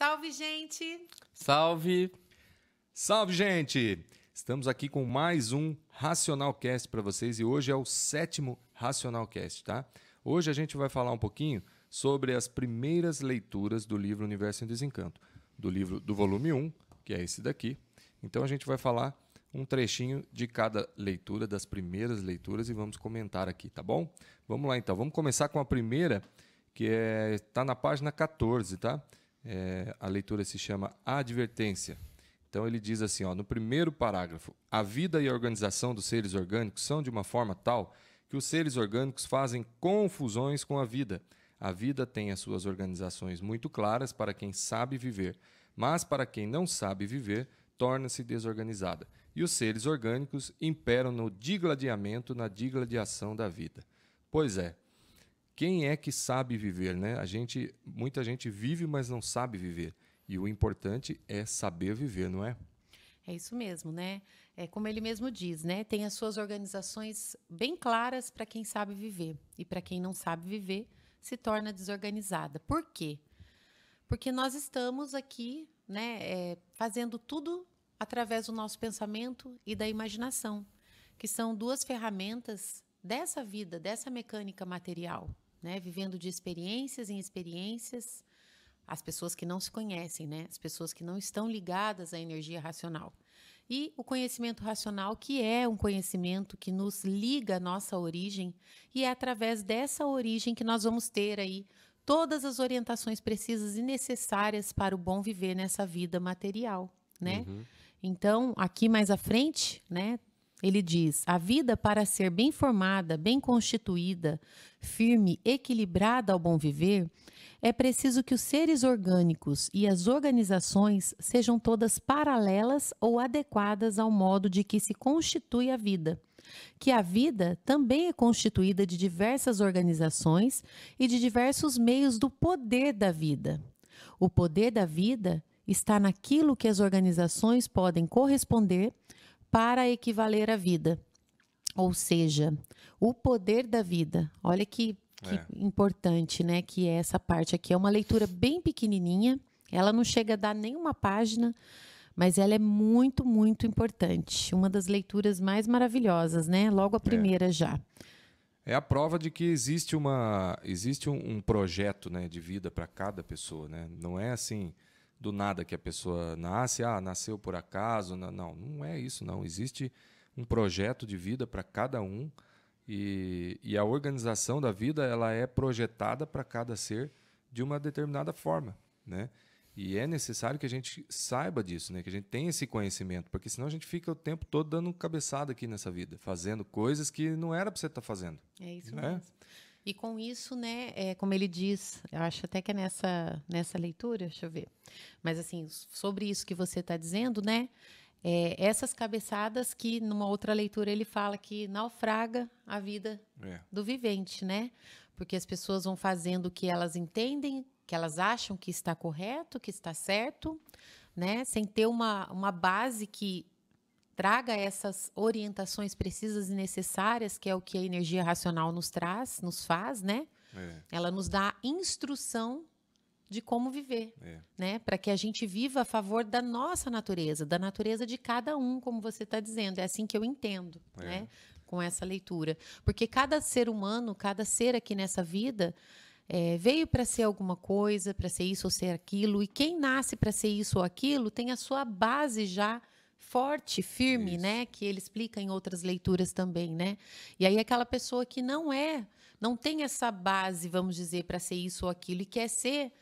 Salve, gente! Salve! Salve, gente! Estamos aqui com mais um Racionalcast para vocês e hoje é o sétimo Racionalcast, tá? Hoje a gente vai falar um pouquinho sobre as primeiras leituras do livro Universo em Desencanto, do livro do volume 1, que é esse daqui. Então a gente vai falar um trechinho de cada leitura, das primeiras leituras, e vamos comentar aqui, tá bom? Vamos lá então, vamos começar com a primeira, que está é, tá na página 14, tá? É, a leitura se chama Advertência. Então ele diz assim, ó, no primeiro parágrafo, a vida e a organização dos seres orgânicos são de uma forma tal que os seres orgânicos fazem confusões com a vida. A vida tem as suas organizações muito claras para quem sabe viver, mas para quem não sabe viver, torna-se desorganizada. E os seres orgânicos imperam no digladiamento, na digladiação da vida. Pois é, quem é que sabe viver, né? A gente, muita gente vive, mas não sabe viver. E o importante é saber viver, não é? É isso mesmo, né? É como ele mesmo diz, né? Tem as suas organizações bem claras para quem sabe viver e para quem não sabe viver se torna desorganizada. Por quê? Porque nós estamos aqui, né, é, fazendo tudo através do nosso pensamento e da imaginação, que são duas ferramentas dessa vida, dessa mecânica material, né? Vivendo de experiências em experiências, as pessoas que não se conhecem, né? As pessoas que não estão ligadas à energia racional. E o conhecimento racional, que é um conhecimento que nos liga à nossa origem, e é através dessa origem que nós vamos ter aí todas as orientações precisas e necessárias para o bom viver nessa vida material, né? Uhum. Então, aqui mais à frente, né, ele diz: a vida, para ser bem formada, bem constituída, firme, equilibrada ao bom viver, é preciso que os seres orgânicos e as organizações sejam todas paralelas ou adequadas ao modo de que se constitui a vida. Que a vida também é constituída de diversas organizações e de diversos meios do poder da vida. O poder da vida está naquilo que as organizações podem corresponder para equivaler à vida. Ou seja, o poder da vida. Olha que, que é. importante, né? Que é essa parte aqui. É uma leitura bem pequenininha. Ela não chega a dar nenhuma página, mas ela é muito, muito importante. Uma das leituras mais maravilhosas, né? Logo a é. primeira é. já. É a prova de que existe, uma, existe um, um projeto né, de vida para cada pessoa, né? Não é assim do nada que a pessoa nasce, ah, nasceu por acaso. Não, não, não é isso, não. Existe um projeto de vida para cada um e, e, a organização da vida ela é projetada para cada ser de uma determinada forma, né? E é necessário que a gente saiba disso, né? Que a gente tenha esse conhecimento, porque senão a gente fica o tempo todo dando cabeçada aqui nessa vida, fazendo coisas que não era para você estar tá fazendo. É isso né? mesmo. E com isso, né, é, como ele diz, eu acho até que é nessa, nessa leitura, deixa eu ver. Mas, assim, sobre isso que você está dizendo, né? É, essas cabeçadas que, numa outra leitura, ele fala que naufraga a vida é. do vivente, né? Porque as pessoas vão fazendo o que elas entendem, que elas acham que está correto, que está certo, né? Sem ter uma, uma base que traga essas orientações precisas e necessárias, que é o que a energia racional nos traz, nos faz, né? É. Ela nos dá instrução de como viver, é. né? Para que a gente viva a favor da nossa natureza, da natureza de cada um, como você está dizendo. É assim que eu entendo, é. né? Com essa leitura, porque cada ser humano, cada ser aqui nessa vida é, veio para ser alguma coisa, para ser isso ou ser aquilo, e quem nasce para ser isso ou aquilo tem a sua base já forte, firme, né, Isso. né? Que ele explica em outras leituras também, né? E aí aquela pessoa que não é, não tem essa base, vamos dizer, para ser isso ou aquilo e quer ser,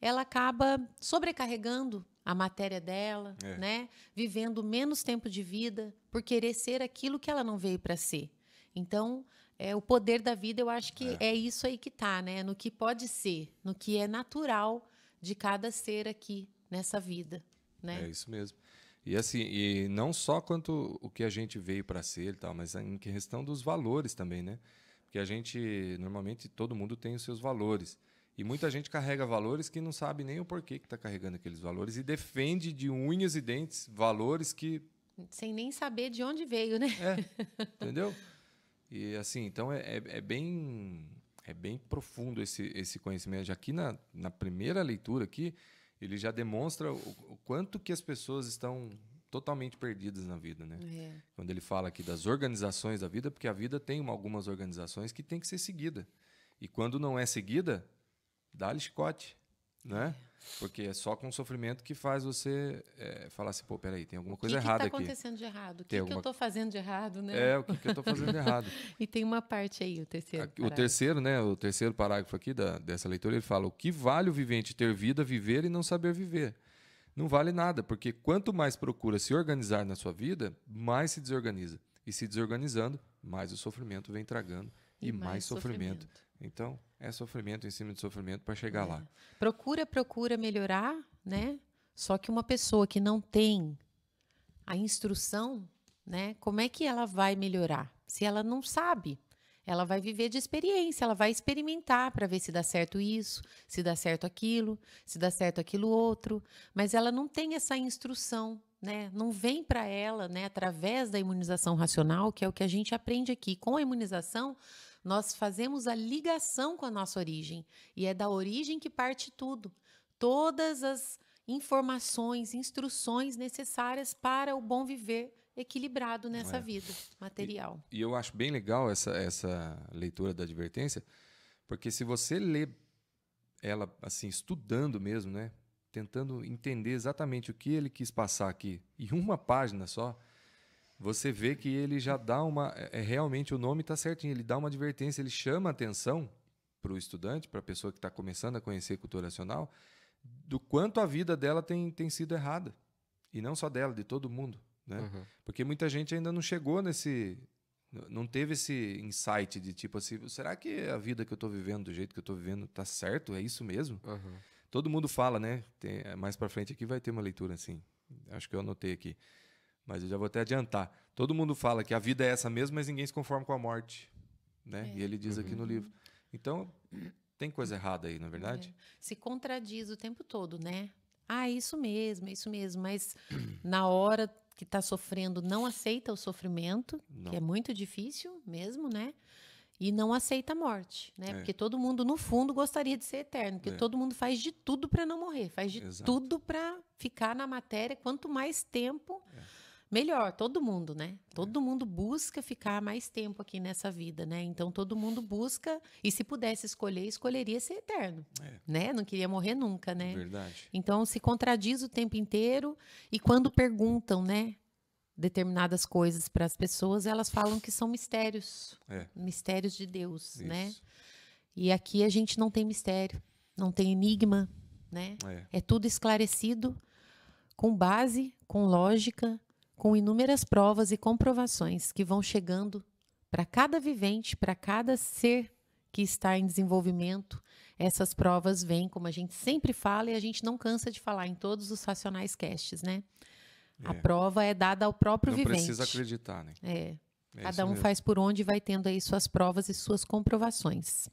ela acaba sobrecarregando a matéria dela, é. né? Vivendo menos tempo de vida por querer ser aquilo que ela não veio para ser. Então, é, o poder da vida, eu acho que é. é isso aí que tá, né? No que pode ser, no que é natural de cada ser aqui nessa vida, né? É isso mesmo. E assim, e não só quanto o que a gente veio para ser e tal, mas em questão dos valores também, né? Porque a gente, normalmente, todo mundo tem os seus valores. E muita gente carrega valores que não sabe nem o porquê que está carregando aqueles valores e defende de unhas e dentes valores que. Sem nem saber de onde veio, né? É, entendeu? E assim, então é, é, é bem é bem profundo esse, esse conhecimento. Já aqui na, na primeira leitura aqui, ele já demonstra o, o quanto que as pessoas estão totalmente perdidas na vida, né? É. Quando ele fala aqui das organizações da vida, porque a vida tem uma, algumas organizações que tem que ser seguida. E quando não é seguida, dá-lhe chicote, né? É. Porque é só com o sofrimento que faz você é, falar assim, pô, peraí, tem alguma coisa errada tá aqui. O que está acontecendo de errado? O que, que eu estou fazendo de errado, né? É, o que, que eu estou fazendo de errado. e tem uma parte aí, o terceiro O parágrafo. terceiro, né? O terceiro parágrafo aqui da, dessa leitura, ele fala, o que vale o vivente ter vida, viver e não saber viver? Não vale nada, porque quanto mais procura se organizar na sua vida, mais se desorganiza. E se desorganizando, mais o sofrimento vem tragando e, e mais, mais, sofrimento. sofrimento então, é sofrimento em cima de sofrimento para chegar é. lá. Procura, procura melhorar, né? Só que uma pessoa que não tem a instrução, né? Como é que ela vai melhorar? Se ela não sabe, ela vai viver de experiência, ela vai experimentar para ver se dá certo isso, se dá certo aquilo, se dá certo aquilo outro, mas ela não tem essa instrução, né? Não vem para ela, né, através da imunização racional, que é o que a gente aprende aqui. Com a imunização, nós fazemos a ligação com a nossa origem e é da origem que parte tudo. Todas as informações, instruções necessárias para o bom viver equilibrado nessa é. vida material. E, e, eu acho bem legal essa, essa leitura da advertência, porque se você lê ela assim, estudando mesmo, né? Tentando entender exatamente o que ele quis passar aqui, e uma página só, você vê que ele já dá uma. É, é realmente o nome está certinho, ele dá uma advertência, ele chama atenção para o estudante, para a pessoa que está começando a conhecer cultura nacional, do quanto a vida dela tem, tem sido errada. E não só dela, de todo mundo. Né? Uhum. Porque muita gente ainda não chegou nesse. Não teve esse insight de tipo assim: será que a vida que eu estou vivendo, do jeito que eu estou vivendo, está certo? É isso mesmo? Uhum. Todo mundo fala, né? Tem, mais para frente aqui vai ter uma leitura assim. Acho que eu anotei aqui mas eu já vou até adiantar. Todo mundo fala que a vida é essa mesmo, mas ninguém se conforma com a morte. Né? É. E ele diz uhum. aqui no uhum. livro. Então, tem coisa errada aí, não é verdade? É. Se contradiz o tempo todo, né? Ah, é isso mesmo, é isso mesmo. Mas na hora que está sofrendo, não aceita o sofrimento, não. que é muito difícil mesmo, né? E não aceita a morte, né? É. Porque todo mundo, no fundo, gostaria de ser eterno. Porque é. todo mundo faz de tudo para não morrer, faz de Exato. tudo para ficar na matéria quanto mais tempo. É melhor, todo mundo, né? É. Todo mundo busca ficar mais tempo aqui nessa vida, né? Então todo mundo busca, e se pudesse escolher, escolheria ser eterno, é. né? Não queria morrer nunca, né? Verdade. Então se contradiz o tempo inteiro e quando perguntam, né? determinadas coisas para as pessoas, elas falam que são mistérios, é. mistérios de Deus, Isso. né? E aqui a gente não tem mistério, não tem enigma, né? É, é tudo esclarecido com base, com lógica com inúmeras provas e comprovações que vão chegando para cada vivente, para cada ser que está em desenvolvimento. Essas provas vêm, como a gente sempre fala e a gente não cansa de falar em todos os Racionais Casts, né? É. A prova é dada ao próprio não vivente. Não precisa acreditar, né? É. é cada um mesmo. faz por onde vai tendo aí suas provas e suas comprovações.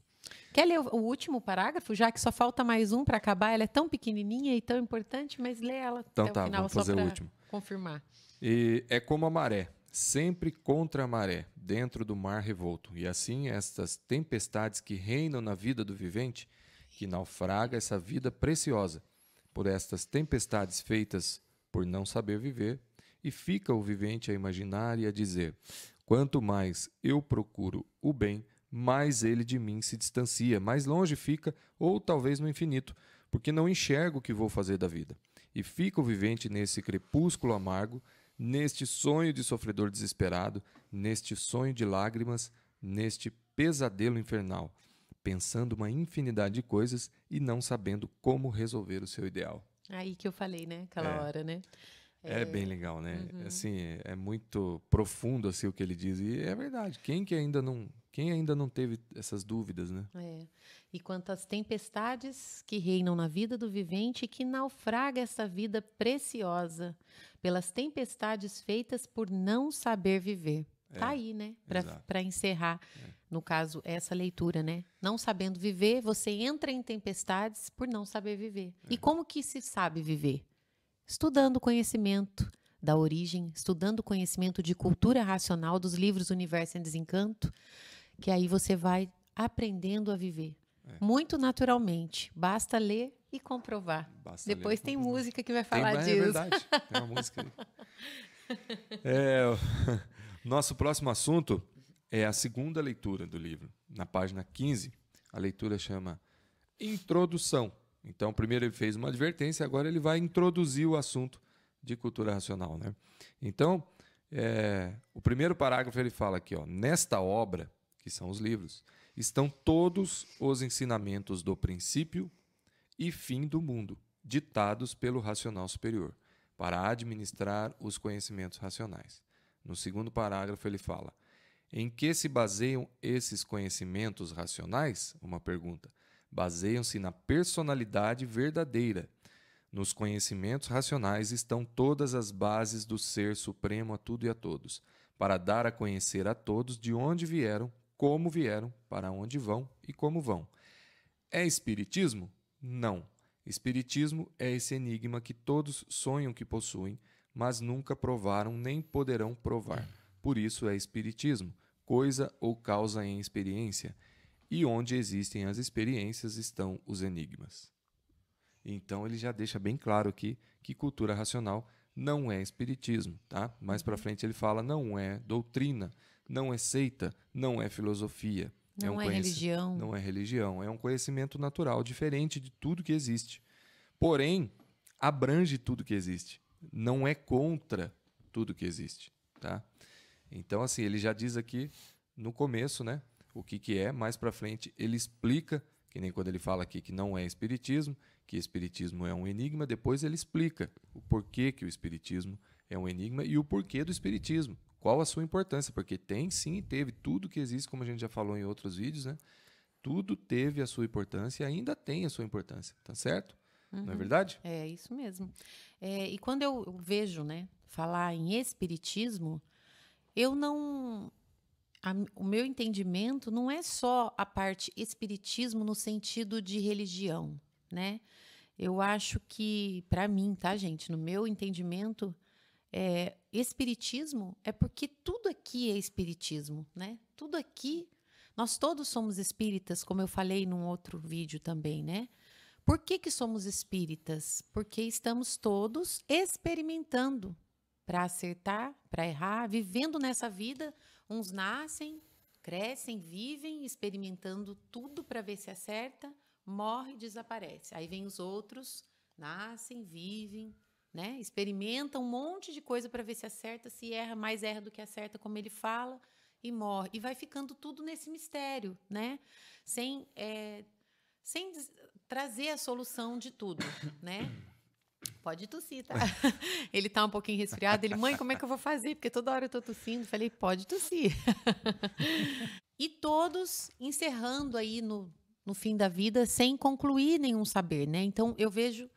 Quer ler o último parágrafo, já que só falta mais um para acabar? Ela é tão pequenininha e tão importante, mas lê ela então, até tá, o final só para confirmar. E é como a maré, sempre contra a maré, dentro do mar revolto. E assim, estas tempestades que reinam na vida do vivente, que naufraga essa vida preciosa, por estas tempestades feitas por não saber viver, e fica o vivente a imaginar e a dizer: quanto mais eu procuro o bem, mais ele de mim se distancia, mais longe fica, ou talvez no infinito, porque não enxergo o que vou fazer da vida. E fica o vivente nesse crepúsculo amargo, neste sonho de sofredor desesperado, neste sonho de lágrimas, neste pesadelo infernal, pensando uma infinidade de coisas e não sabendo como resolver o seu ideal. Aí que eu falei, né? Aquela é. hora, né? É, é, bem legal, né? Uhum. Assim, é muito profundo assim o que ele diz e é verdade. Quem que ainda não, quem ainda não teve essas dúvidas, né? É. E quantas tempestades que reinam na vida do vivente e que naufraga essa vida preciosa pelas tempestades feitas por não saber viver. É, tá aí, né? Para encerrar, é. no caso, essa leitura, né? Não sabendo viver, você entra em tempestades por não saber viver. É. E como que se sabe viver? Estudando conhecimento da origem, estudando conhecimento de cultura racional dos livros Universo em Desencanto, que aí você vai aprendendo a viver. Uhum. Muito naturalmente. Basta ler e comprovar. Basta Depois ler, tem comprovar. música que vai falar tem, é disso. É verdade. Tem uma música É, nosso próximo assunto é a segunda leitura do livro. Na página 15, a leitura chama Introdução. Então, primeiro ele fez uma advertência, agora ele vai introduzir o assunto de cultura racional. Né? Então, é, o primeiro parágrafo ele fala aqui, ó, nesta obra, que são os livros, estão todos os ensinamentos do princípio e fim do mundo, ditados pelo racional superior, para administrar os conhecimentos racionais. No segundo parágrafo, ele fala: Em que se baseiam esses conhecimentos racionais? Uma pergunta. Baseiam-se na personalidade verdadeira. Nos conhecimentos racionais estão todas as bases do ser supremo a tudo e a todos, para dar a conhecer a todos de onde vieram como vieram, para onde vão e como vão. É espiritismo? Não. Espiritismo é esse enigma que todos sonham que possuem, mas nunca provaram nem poderão provar. Por isso é espiritismo, coisa ou causa em experiência. E onde existem as experiências estão os enigmas. Então ele já deixa bem claro aqui que cultura racional não é espiritismo, tá? Mais para uhum. frente ele fala não é doutrina, não é seita, não é filosofia. É não é, um é religião. Não é religião. É um conhecimento natural, diferente de tudo que existe. Porém, abrange tudo que existe. Não é contra tudo que existe. Tá? Então, assim, ele já diz aqui no começo, né? O que, que é, mais para frente ele explica, que nem quando ele fala aqui que não é espiritismo, que espiritismo é um enigma, depois ele explica o porquê que o espiritismo é um enigma e o porquê do espiritismo qual a sua importância, porque tem sim teve tudo que existe, como a gente já falou em outros vídeos, né? Tudo teve a sua importância e ainda tem a sua importância, tá certo? Uhum. Não é uhum. verdade? É isso mesmo. É, e quando eu, eu vejo, né, falar em espiritismo, eu não, a, o meu entendimento não é só a parte espiritismo no sentido de religião, né? Eu acho que, para mim, tá, gente? No meu entendimento, é, espiritismo é porque tudo aqui é espiritismo, né? Tudo aqui, nós todos somos espíritas, como eu falei num outro vídeo também, né? Por que, que somos espíritas? Porque estamos todos experimentando para acertar, para errar, vivendo nessa vida. Uns nascem, crescem, vivem, experimentando tudo para ver se acerta, morre, desaparece. Aí vem os outros, nascem, vivem, né? Experimenta um monte de coisa para ver se acerta, se erra, mais erra do que acerta, como ele fala, e morre. E vai ficando tudo nesse mistério, né? Sem, é, sem trazer a solução de tudo, né? Pode tossir, tá? Ele tá um pouquinho resfriado. Ele, mãe, como é que eu vou fazer? Porque toda hora eu tô tossindo. Falei, pode tossir. E todos encerrando aí no, no fim da vida sem concluir nenhum saber, né? Então eu vejo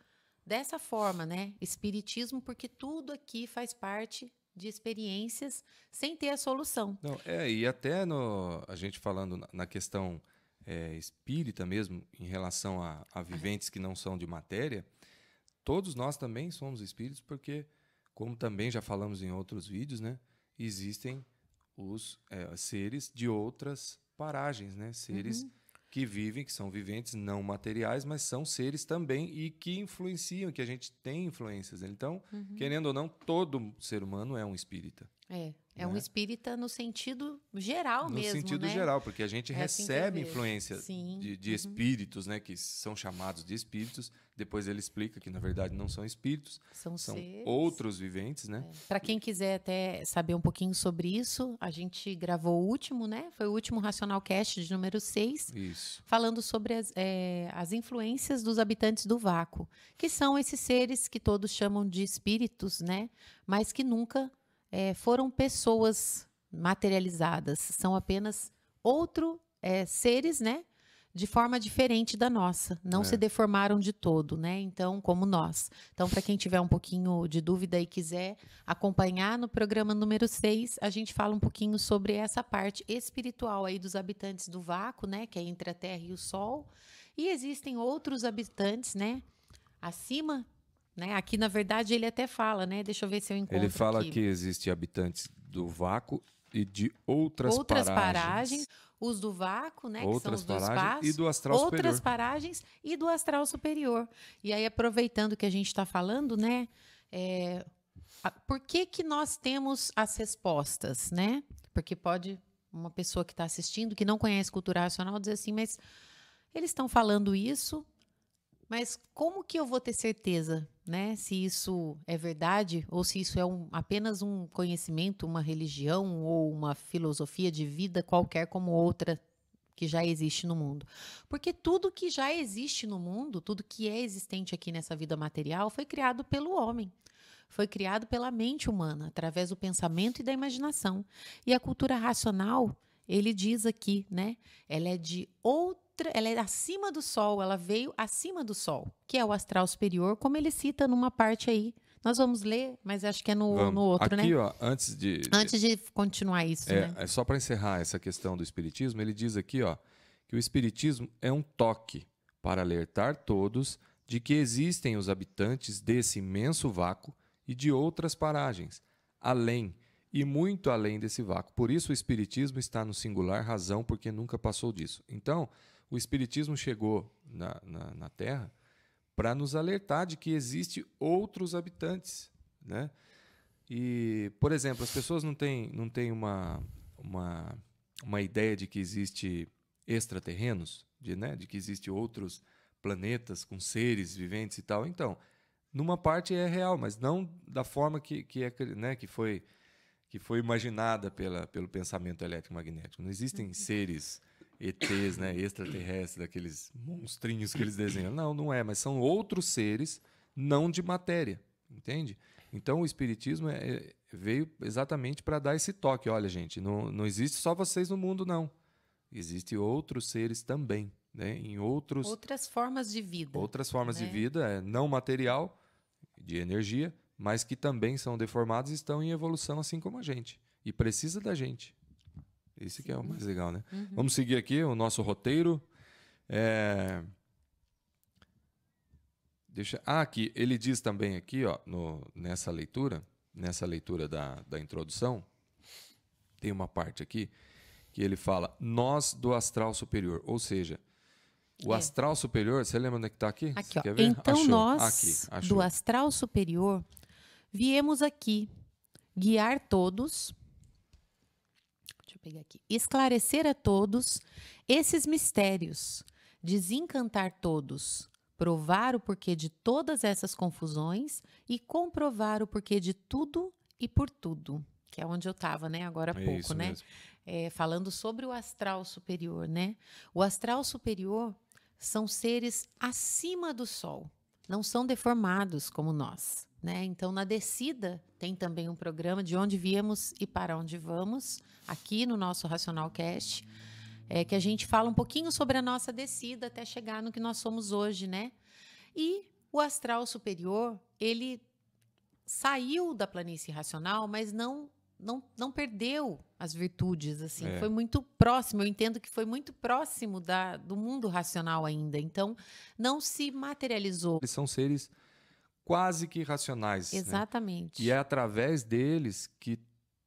dessa forma, né? Espiritismo, porque tudo aqui faz parte de experiências sem ter a solução. Não, é, e até no, a gente falando na questão é, espírita mesmo, em relação a, a viventes que não são de matéria, todos nós também somos espíritos, porque, como também já falamos em outros vídeos, né? Existem os é, seres de outras paragens, né? Seres uhum que vivem, que são viventes não materiais, mas são seres também e que influenciam, que a gente tem influências. Né? Então, uhum. querendo ou não, todo ser humano é um espírita. É. É um né? espírita no sentido geral no mesmo. No sentido né? geral, porque a gente é recebe assim influência de, de uhum. espíritos, né? Que são chamados de espíritos. Depois ele explica que, na verdade, não são espíritos, são, são seres. outros viventes, né? É. Para quem quiser até saber um pouquinho sobre isso, a gente gravou o último, né? Foi o último Racional Cast de número 6. Isso. Falando sobre as, é, as influências dos habitantes do vácuo, que são esses seres que todos chamam de espíritos, né? Mas que nunca é, foram pessoas materializadas, são apenas outro é, seres, né? De forma diferente da nossa, não é. se deformaram de todo, né? Então, como nós. Então, para quem tiver um pouquinho de dúvida e quiser acompanhar no programa número 6, a gente fala um pouquinho sobre essa parte espiritual aí dos habitantes do vácuo, né? Que é entre a Terra e o Sol. E existem outros habitantes, né? Acima né? Aqui, na verdade, ele até fala, né? Deixa eu ver se eu encontro. Ele fala aqui. que existe habitantes do vácuo e de outras, outras paragens. paragens os do vácuo, né, outras que são os do espaço, e do astral outras superior. paragens e do astral superior. E aí aproveitando que a gente está falando, né, é, por que que nós temos as respostas, né? Porque pode uma pessoa que está assistindo que não conhece cultura racional dizer assim, mas eles estão falando isso, mas como que eu vou ter certeza, né, se isso é verdade ou se isso é um, apenas um conhecimento, uma religião ou uma filosofia de vida qualquer como outra que já existe no mundo? Porque tudo que já existe no mundo, tudo que é existente aqui nessa vida material, foi criado pelo homem. Foi criado pela mente humana, através do pensamento e da imaginação. E a cultura racional, ele diz aqui, né? Ela é de outra outra, ela é acima do Sol, ela veio acima do Sol, que é o astral superior, como ele cita numa parte aí. Nós vamos ler, mas acho que é no, no outro, Aqui, né? Aqui, antes de antes de continuar isso, é, né? é só para encerrar essa questão do espiritismo. Ele diz aqui, ó, que o espiritismo é um toque para alertar todos de que existem os habitantes desse imenso vácuo e de outras paragens, além e muito além desse vácuo. Por isso o espiritismo está no singular razão porque nunca passou disso. Então, o Espiritismo chegou na, na, na Terra para nos alertar de que existe outros habitantes. Né? E, por exemplo, as pessoas não têm, não têm uma, uma, uma ideia de que existe extraterrenos, de, né? de que existe outros planetas com seres viventes e tal. Então, numa parte é real, mas não da forma que, que, é, né? que foi que foi imaginada pela, pelo pensamento eletromagnético. Não existem uhum. seres ETs, né, extraterrestres, aqueles monstrinhos que eles desenham. Não, não é, mas são outros seres não de matéria, entende? Então o espiritismo é, é veio exatamente para dar esse toque. Olha, gente, não, não existe só vocês no mundo, não. Existem outros seres também, né? Em outros outras formas de vida. Outras formas né? de vida, é, não material, de energia, mas que também são deformados e estão em evolução assim como a gente. E precisa da gente. Esse que é o mais legal, né? Uhum. Vamos seguir aqui o nosso roteiro. É... Deixa... Ah, aqui, ele diz também aqui, ó, no, nessa leitura, nessa leitura da, da introdução, tem uma parte aqui que ele fala nós do astral superior, ou seja, o é. astral superior, você lembra onde é que está aqui? Aqui, ó. Então achou. nós aqui, achou. do astral superior viemos aqui guiar todos pegar aqui. Esclarecer a todos esses mistérios, desencantar todos, provar o porquê de todas essas confusões e comprovar o porquê de tudo e por tudo, que é onde eu estava, né, agora há é pouco, né? É, falando sobre o astral superior, né? O astral superior são seres acima do sol, não são deformados como nós, né? Então, na descida tem também um programa de onde viemos e para onde vamos, aqui no nosso Racional Cast, é que a gente fala um pouquinho sobre a nossa descida até chegar no que nós somos hoje, né? E o astral superior, ele saiu da planície racional, mas não não, não perdeu as virtudes, assim. É. Foi muito próximo, eu entendo que foi muito próximo da, do mundo racional ainda. Então, não se materializou. Eles são seres quase que racionais. Né? Exatamente. Né? E é através deles que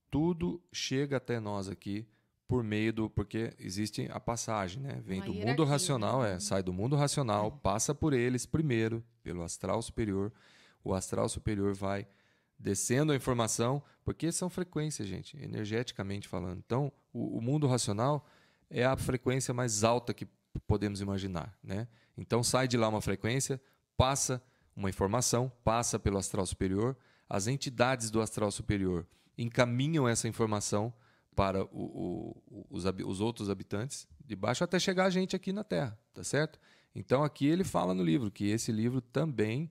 tudo chega até nós aqui por meio do. Porque existe a passagem, né? Vem Uma do mundo né? racional, né? é, sai do mundo racional, é. passa por eles primeiro, pelo astral superior. O astral superior vai descendo a informação, porque são frequências, gente, energeticamente falando. Então, o, o mundo racional é a frequência mais alta que podemos imaginar, né? Então, sai de lá uma frequência, passa uma informação, passa pelo astral superior, as entidades do astral superior encaminham essa informação para o, o, os, os, outros habitantes de baixo até chegar a gente aqui na Terra, tá certo? Então aqui ele fala no livro que esse livro também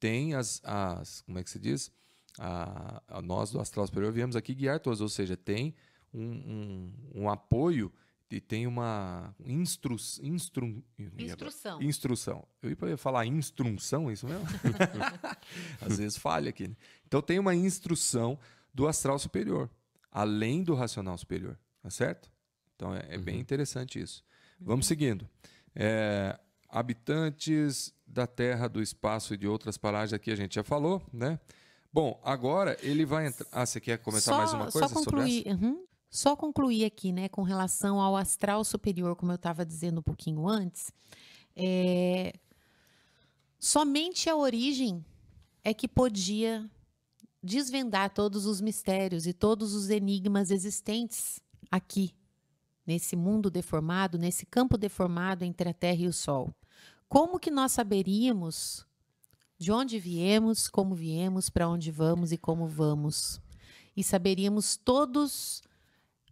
tem as, as como é que se diz? A, a nós do astral superior viemos aqui guiar todos, ou seja, tem um, um, um apoio e tem uma instru, instru, instrução. Instrução. Eu ia falar instrução, é isso mesmo? Às vezes falha aqui. Né? Então tem uma instrução do astral superior, além do racional superior, tá certo? Então é, é uhum. bem interessante isso. Vamos seguindo. É, habitantes da Terra, do espaço e de outras paragens aqui a gente já falou, né? Bom, agora ele vai entrar. Ah, você quer comentar só, mais uma coisa só concluir, sobre isso? Uhum. Só concluir aqui, né, com relação ao astral superior, como eu estava dizendo um pouquinho antes, é... somente a origem é que podia desvendar todos os mistérios e todos os enigmas existentes aqui, nesse mundo deformado, nesse campo deformado entre a Terra e o Sol. Como que nós saberíamos de onde viemos, como viemos, para onde vamos e como vamos? E saberíamos todos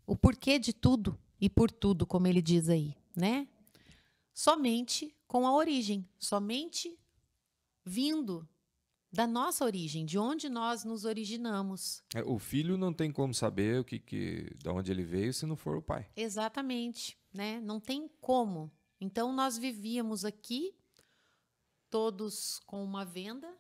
o porquê de tudo e por tudo, como ele diz aí, né? Somente com a origem, somente vindo da nossa origem, de onde nós nos originamos. É, o filho não tem como saber o que, que, de onde ele veio se não for o pai. Exatamente, né? Não tem como. Então nós vivíamos aqui todos com uma venda,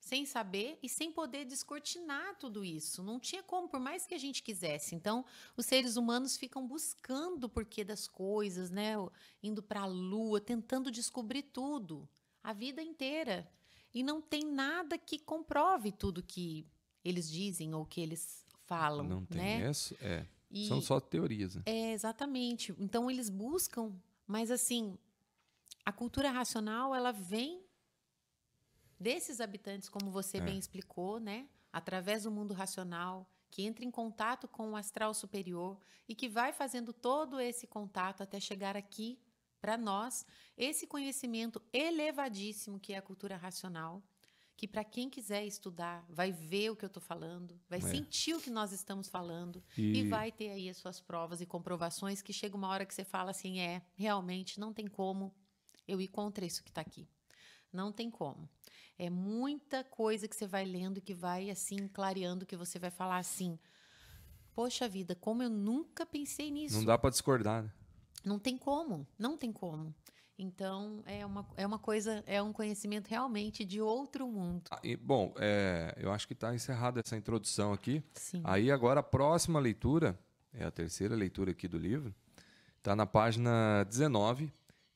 sem saber e sem poder descortinar tudo isso. Não tinha como, por mais que a gente quisesse. Então, os seres humanos ficam buscando o porquê das coisas, né? Indo para a lua, tentando descobrir tudo a vida inteira e não tem nada que comprove tudo que eles dizem ou que eles falam. Não tem né? é. E São só teorias. Né? É, exatamente. Então eles buscam, mas assim, a cultura racional ela vem desses habitantes, como você é. bem explicou, né? Através do mundo racional, que entra em contato com o astral superior e que vai fazendo todo esse contato até chegar aqui para nós esse conhecimento elevadíssimo que é a cultura racional, que para quem quiser estudar vai ver o que eu estou falando, vai é. sentir o que nós estamos falando e... e... vai ter aí as suas provas e comprovações que chega uma hora que você fala assim, é, realmente não tem como eu ir contra isso que está aqui. Não tem como. É muita coisa que você vai lendo e que vai assim clareando que você vai falar assim, poxa vida, como eu nunca pensei nisso. Não dá para discordar. Né? Não tem como, não tem como. Então, é uma, é uma coisa, é um conhecimento realmente de outro mundo. Ah, e, bom, é, eu acho que está encerrada essa introdução aqui. Sim. Aí agora a próxima leitura, é a terceira leitura aqui do livro, está na página 19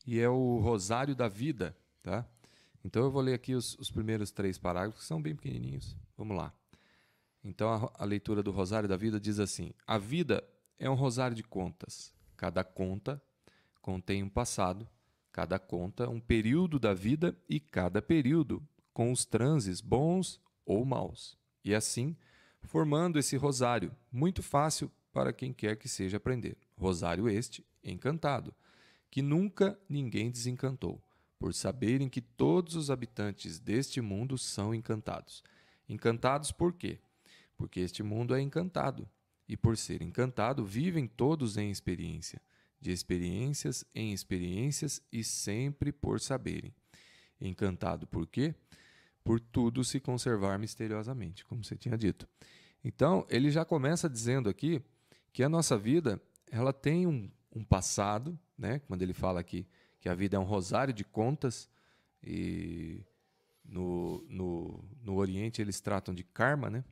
e é o Rosário da Vida, tá? Então eu vou ler aqui os, os primeiros três parágrafos, que são bem pequenininhos. Vamos lá. Então a, a leitura do Rosário da Vida diz assim: A vida é um rosário de contas Cada conta contém um passado, cada conta um período da vida e cada período com os transes bons ou maus. E assim, formando esse rosário, muito fácil para quem quer que seja aprender. Rosário este, encantado, que nunca ninguém desencantou, por saberem que todos os habitantes deste mundo são encantados. Encantados por quê? Porque este mundo é encantado e por ser encantado, vivem todos em experiência, de experiências em experiências e sempre por saberem. Encantado por quê? Por tudo se conservar misteriosamente, como você tinha dito. Então, ele já começa dizendo aqui que a nossa vida ela tem um, um passado, né? quando ele fala aqui que a vida é um rosário de contas, e no, no, no Oriente eles tratam de karma, né?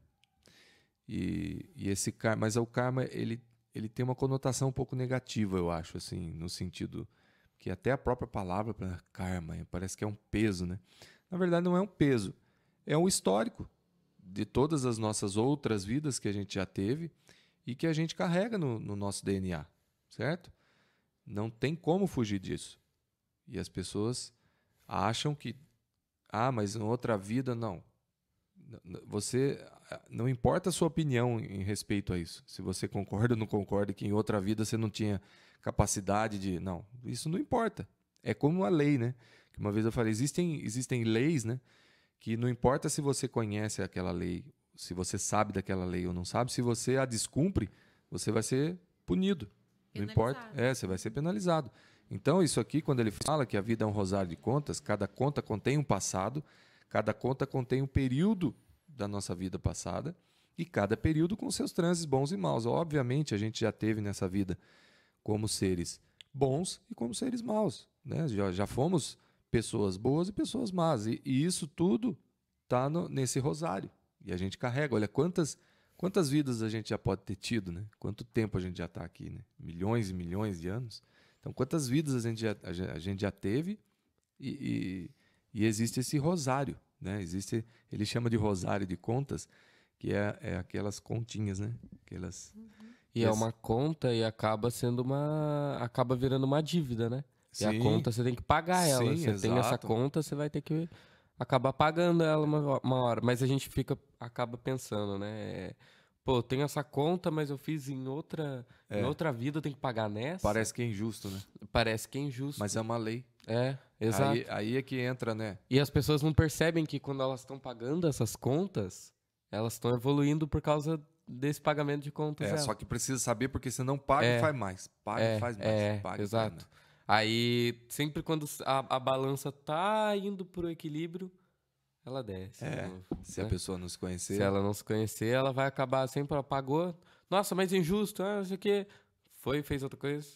E, e esse karma, mas é o karma ele, ele tem uma conotação um pouco negativa, eu acho, assim, no sentido que até a própria palavra para karma eh, parece que é um peso, né? Na verdade não é um peso, é um histórico de todas as nossas outras vidas que a gente já teve e que a gente carrega no, no nosso DNA, certo? Não tem como fugir disso. E as pessoas acham que, ah, mas em outra vida não. Você ah, não importa a sua opinião em respeito a isso. Se você concorda ou não concorda que em outra vida você não tinha capacidade de, não, isso não importa. É como a lei, né? Que uma vez eu falei, existem existem leis, né, que não importa se você conhece aquela lei, se você sabe daquela lei ou não sabe, se você a descumpre, você vai ser punido. Penalizado. Não importa, é, você vai ser penalizado. Então, isso aqui, quando ele fala que a vida é um rosário de contas, cada conta contém um passado, cada conta contém um período da nossa vida passada e cada período com seus transes bons e maus. Obviamente, a gente já teve nessa vida como seres bons e como seres maus. Né? Já, já fomos pessoas boas e pessoas más. E, e isso tudo está nesse rosário. E a gente carrega. Olha quantas, quantas vidas a gente já pode ter tido, né? Quanto tempo a gente já está aqui, né? Milhões e milhões de anos. Então, quantas vidas a gente já, a gente já teve e, e, e existe esse rosário né? Existe, ele chama de rosário de contas, que é, é aquelas continhas, né? Aquelas. Uhum. E é uma conta e acaba sendo uma. acaba virando uma dívida, né? Sim. a conta você tem que pagar ela. Sim, você exato. tem essa conta, você vai ter que acabar pagando ela uma, uma hora. Mas a gente fica, acaba pensando, né? Pô, eu tenho essa conta, mas eu fiz em outra, é. em outra vida, eu tenho que pagar nessa. Parece que é injusto, né? Parece que é injusto. Mas é uma lei. É. Exato. Aí, aí é que entra, né? E as pessoas não percebem que quando elas estão pagando essas contas, elas estão evoluindo por causa desse pagamento de contas. É, só que precisa saber, porque se não paga, é, faz mais. Paga, é, faz mais. É, paga, exato. Faz mais. Aí, sempre quando a, a balança tá indo pro equilíbrio, ela desce. É, novo, se né? a pessoa não se conhecer. Se ela não se conhecer, ela vai acabar sempre, ela pagou. Nossa, mas é injusto, ah, não sei o quê. Foi, fez outra coisa,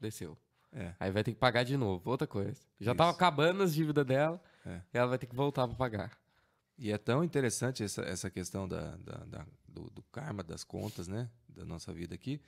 desceu. É. Aí vai ter que pagar de novo, outra coisa. Já estava acabando as dívidas dela, é. e ela vai ter que voltar para pagar. E é tão interessante essa, essa questão da, da, da do, do, karma, das contas, né? Da nossa vida aqui,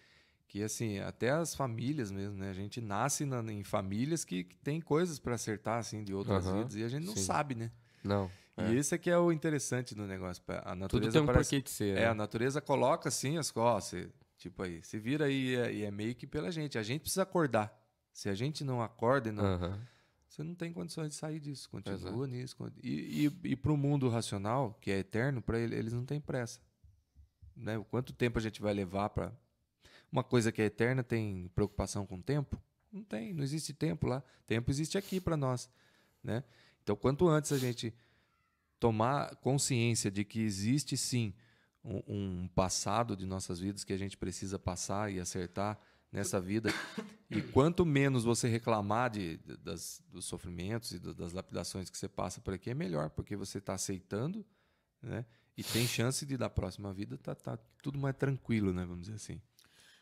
que assim, até as famílias mesmo, né? A gente nasce na, em famílias que, que tem coisas para acertar, assim, de outras uhum, vidas, e a gente não sim. sabe, né? Não. É. E esse é que é o interessante do negócio. A natureza Tudo tem um parece, porquê de ser. É, né? a natureza coloca assim as coisas, tipo aí, se vira aí e é, e é meio que pela gente. A gente precisa acordar. Se a gente não acorda e não. Uhum. Você não tem condições de sair disso. Continua Exato. nisso. E, e, e para o mundo racional, que é eterno, para ele, eles não têm pressa. Né? O quanto tempo a gente vai levar para. Uma coisa que é eterna tem preocupação com o tempo? Não tem, não existe tempo lá. Tempo existe aqui para nós. Né? Então, quanto antes a gente tomar consciência de que existe sim um, um, passado de nossas vidas que a gente precisa passar e acertar nessa vida. E quanto menos você reclamar de, das, dos sofrimentos e do, das lapidações que você passa por aqui, é melhor, porque você está aceitando, né? E tem chance de, da próxima vida, tá, tá tudo mais tranquilo, né? Vamos dizer assim.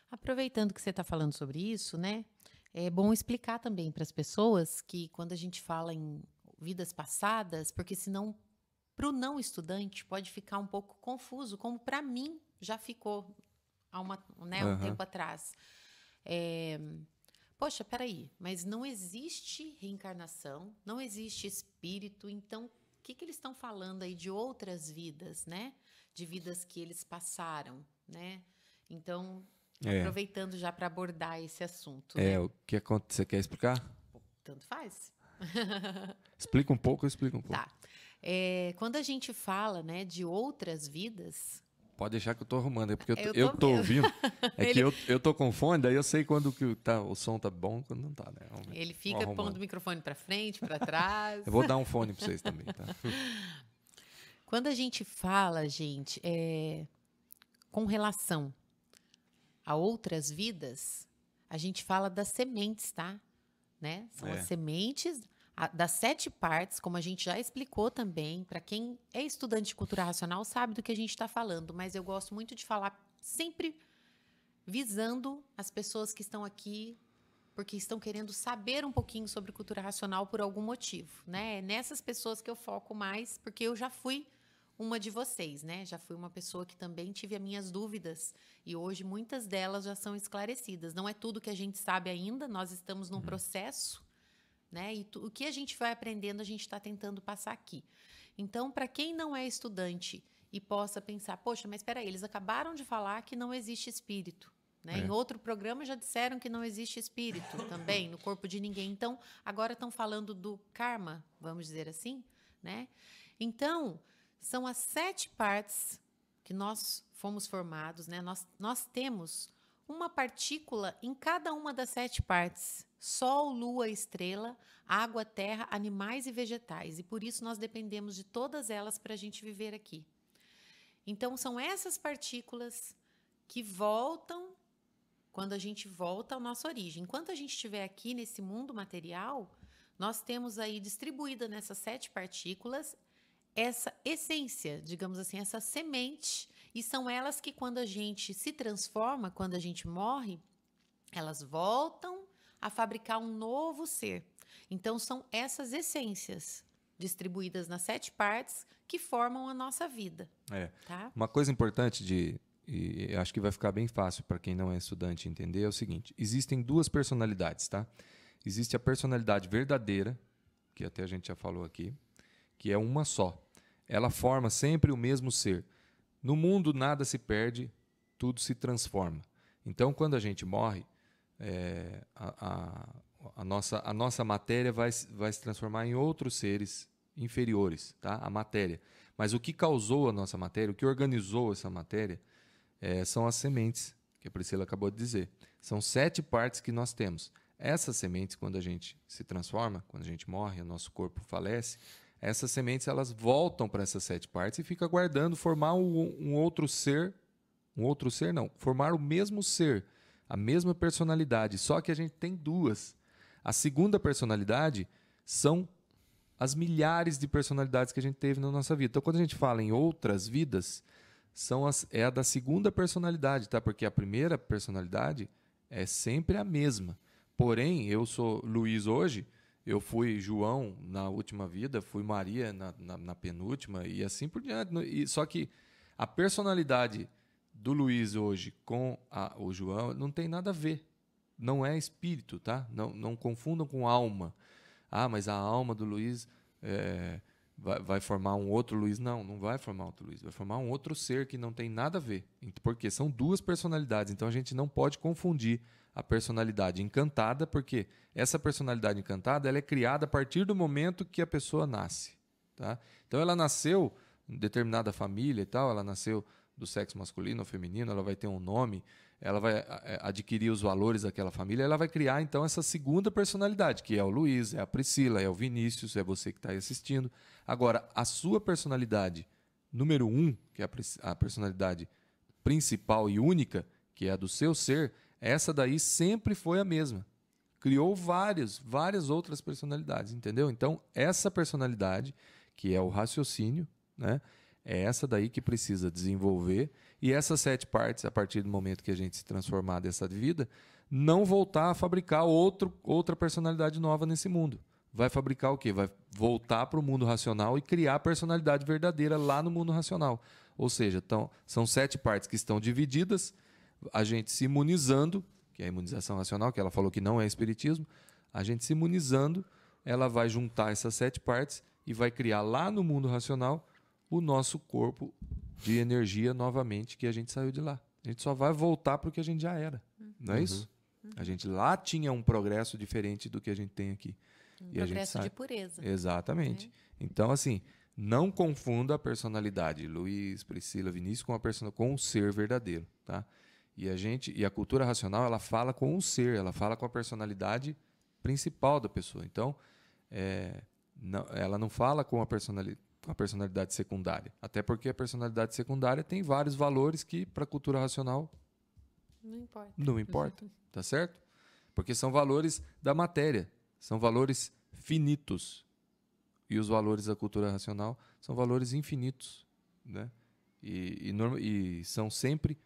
Aproveitando que você está falando sobre isso, né? É bom explicar também para as pessoas que quando a gente fala em vidas passadas, porque senão para o não estudante pode ficar um pouco confuso, como para mim já ficou há uma, né, um uhum. tempo atrás. É, Poxa, peraí, mas não existe reencarnação, não existe espírito, então o que, que eles estão falando aí de outras vidas, né? De vidas que eles passaram, né? Então, é. aproveitando já para abordar esse assunto. É, né? o que acontece? Você quer explicar? Tanto faz. explica um pouco, explica um pouco. Tá. É, quando a gente fala né, de outras vidas, Pode deixar que eu tô arrumando, é porque eu tô, eu tô, eu tô ouvindo. É Ele... que eu, eu tô com fone, daí eu sei quando que tá, o som tá bom quando não tá, né? Vamos, Ele fica pondo o microfone para frente, para trás. eu vou dar um fone para vocês também, tá? Quando a gente fala, gente, é, com relação a outras vidas, a gente fala das sementes, tá? Né? São é. as sementes a, das sete partes, como a gente já explicou também, para quem é estudante de cultura racional sabe do que a gente está falando, mas eu gosto muito de falar sempre visando as pessoas que estão aqui porque estão querendo saber um pouquinho sobre cultura racional por algum motivo, né? É nessas pessoas que eu foco mais, porque eu já fui uma de vocês, né? Já fui uma pessoa que também tive as minhas dúvidas e hoje muitas delas já são esclarecidas. Não é tudo que a gente sabe ainda, nós estamos num uhum. processo né? E tu, o que a gente vai aprendendo, a gente está tentando passar aqui. Então, para quem não é estudante e possa pensar, poxa, mas espera aí, eles acabaram de falar que não existe espírito. Né? É. Em outro programa já disseram que não existe espírito também no corpo de ninguém. Então, agora estão falando do karma, vamos dizer assim. Né? Então, são as sete partes que nós fomos formados, né? nós, nós temos uma partícula em cada uma das sete partes Sol, lua, estrela, água, terra, animais e vegetais. E por isso nós dependemos de todas elas para a gente viver aqui. Então, são essas partículas que voltam quando a gente volta à nossa origem. Enquanto a gente estiver aqui nesse mundo material, nós temos aí distribuída nessas sete partículas essa essência, digamos assim, essa semente. E são elas que, quando a gente se transforma, quando a gente morre, elas voltam a fabricar um novo ser. Então, são essas essências distribuídas nas sete partes que formam a nossa vida. É. Tá? Uma coisa importante de. E acho que vai ficar bem fácil para quem não é estudante entender é o seguinte: existem duas personalidades, tá? Existe a personalidade verdadeira, que até a gente já falou aqui, que é uma só. Ela forma sempre o mesmo ser. No mundo nada se perde, tudo se transforma. Então, quando a gente morre, é, a, a, a, nossa, a nossa matéria vai, vai se transformar em outros seres inferiores, tá? A matéria. Mas o que causou a nossa matéria, o que organizou essa matéria, é, são as sementes, que a Priscila acabou de dizer. São sete partes que nós temos. Essas sementes, quando a gente se transforma, quando a gente morre, o nosso corpo falece, essas sementes elas voltam para essas sete partes e fica guardando formar um, um outro ser, um outro ser não, formar o mesmo ser a mesma personalidade, só que a gente tem duas. A segunda personalidade são as milhares de personalidades que a gente teve na nossa vida. Então, quando a gente fala em outras vidas, são as, é a da segunda personalidade, tá? Porque a primeira personalidade é sempre a mesma. Porém, eu sou Luiz hoje, eu fui João na última vida, fui Maria na, na, na penúltima e assim por diante. E, só que a personalidade do Luiz hoje com a, o João não tem nada a ver. Não é espírito, tá? Não, não confundam com alma. Ah, mas a alma do Luiz é, vai, vai, formar um outro Luiz. Não, não vai formar outro Luiz. Vai formar um outro ser que não tem nada a ver. Porque são duas personalidades. Então a gente não pode confundir a personalidade encantada, porque essa personalidade encantada ela é criada a partir do momento que a pessoa nasce. Tá? Então ela nasceu em determinada família e tal, ela nasceu do sexo masculino ou feminino, ela vai ter um nome, ela vai é, adquirir os valores daquela família, ela vai criar então essa segunda personalidade, que é o Luiz, é a Priscila, é o Vinícius, é você que está aí assistindo. Agora, a sua personalidade número um, que é a personalidade principal e única, que é a do seu ser, essa daí sempre foi a mesma. Criou várias, várias outras personalidades, entendeu? Então, essa personalidade, que é o raciocínio, né? É essa daí que precisa desenvolver. E essas sete partes, a partir do momento que a gente se transformar dessa vida, não voltar a fabricar outro, outra personalidade nova nesse mundo. Vai fabricar o quê? Vai voltar para o mundo racional e criar a personalidade verdadeira lá no mundo racional. Ou seja, tão, são sete partes que estão divididas, a gente se imunizando, que é a imunização racional, que ela falou que não é espiritismo, a gente se imunizando, ela vai juntar essas sete partes e vai criar lá no mundo racional o nosso corpo de energia novamente que a gente saiu de lá. A gente só vai voltar para o que a gente já era. Uhum. Não é uhum. isso? Uhum. A gente lá tinha um progresso diferente do que a gente tem aqui. Um e progresso de pureza. Exatamente. É. Então, assim, não confunda a personalidade, Luiz, Priscila, Vinícius, com, a persona, com o ser verdadeiro. Tá? E a gente e a cultura racional ela fala com o ser, ela fala com a personalidade principal da pessoa. Então, é, não, ela não fala com a personalidade a personalidade secundária. Até porque a personalidade secundária tem vários valores que, para a cultura racional, não importa. Não importa, tá certo? Porque são valores da matéria, são valores finitos. E os valores da cultura racional são valores infinitos, né? E, e, e são sempre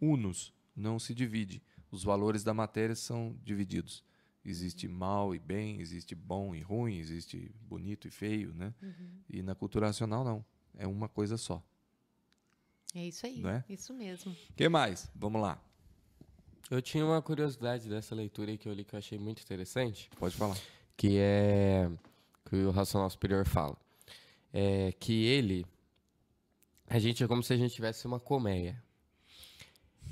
unos, não se divide. Os valores da matéria são divididos. Existe mal e bem, existe bom e ruim, existe bonito e feio, né? Uhum. E na cultura racional, não. É uma coisa só. É isso aí. É? Isso mesmo. que mais? Vamos lá. Eu tinha uma curiosidade dessa leitura aí que eu li que eu achei muito interessante. Pode falar. Que é. Que o Racional Superior fala. É que ele. A gente é como se a gente tivesse uma colmeia.